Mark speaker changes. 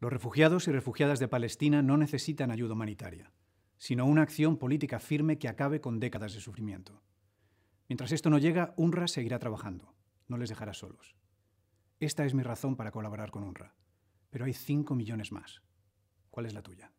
Speaker 1: Los refugiados y refugiadas de Palestina no necesitan ayuda humanitaria, sino una acción política firme que acabe con décadas de sufrimiento. Mientras esto no llega, UNRWA seguirá trabajando, no les dejará solos. Esta es mi razón para colaborar con UNRWA, pero hay 5 millones más. ¿Cuál es la tuya?